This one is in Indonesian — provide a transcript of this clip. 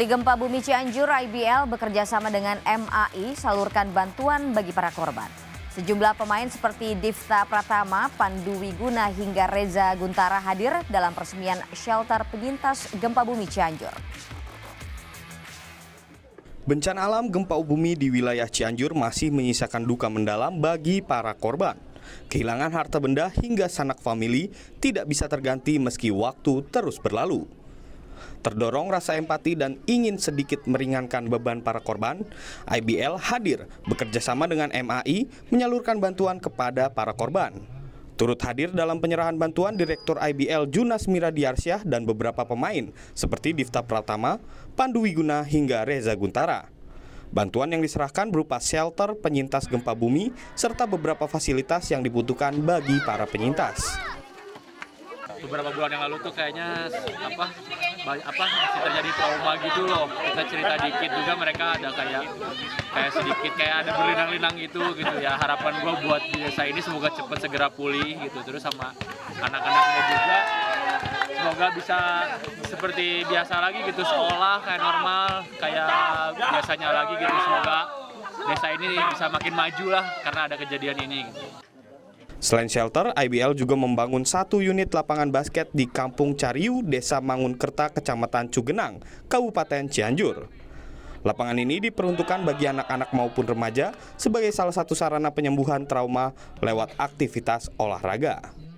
Peduli gempa bumi Cianjur IBL bekerja sama dengan MAI salurkan bantuan bagi para korban. Sejumlah pemain seperti Difta Pratama, Pandu Wiguna hingga Reza Guntara hadir dalam peresmian shelter penyintas gempa bumi Cianjur. Bencana alam gempa bumi di wilayah Cianjur masih menyisakan duka mendalam bagi para korban. Kehilangan harta benda hingga sanak famili tidak bisa terganti meski waktu terus berlalu. Terdorong rasa empati dan ingin sedikit meringankan beban para korban, IBL hadir bekerjasama dengan MAI menyalurkan bantuan kepada para korban. Turut hadir dalam penyerahan bantuan Direktur IBL Junas Miradiarsyah dan beberapa pemain seperti Difta Pratama, Pandu Wiguna hingga Reza Guntara. Bantuan yang diserahkan berupa shelter penyintas gempa bumi serta beberapa fasilitas yang dibutuhkan bagi para penyintas beberapa bulan yang lalu tuh kayaknya apa banyak apa masih terjadi trauma gitu loh kita cerita dikit juga mereka ada kayak kayak sedikit kayak ada berlinang-linang gitu gitu ya harapan gue buat desa ini semoga cepat segera pulih gitu terus sama anak-anaknya juga semoga bisa seperti biasa lagi gitu sekolah kayak normal kayak biasanya lagi gitu semoga desa ini bisa makin maju lah karena ada kejadian ini gitu. Selain shelter, IBL juga membangun satu unit lapangan basket di Kampung Cariu, Desa Mangunkerta, Kecamatan Cugenang, Kabupaten Cianjur. Lapangan ini diperuntukkan bagi anak-anak maupun remaja sebagai salah satu sarana penyembuhan trauma lewat aktivitas olahraga.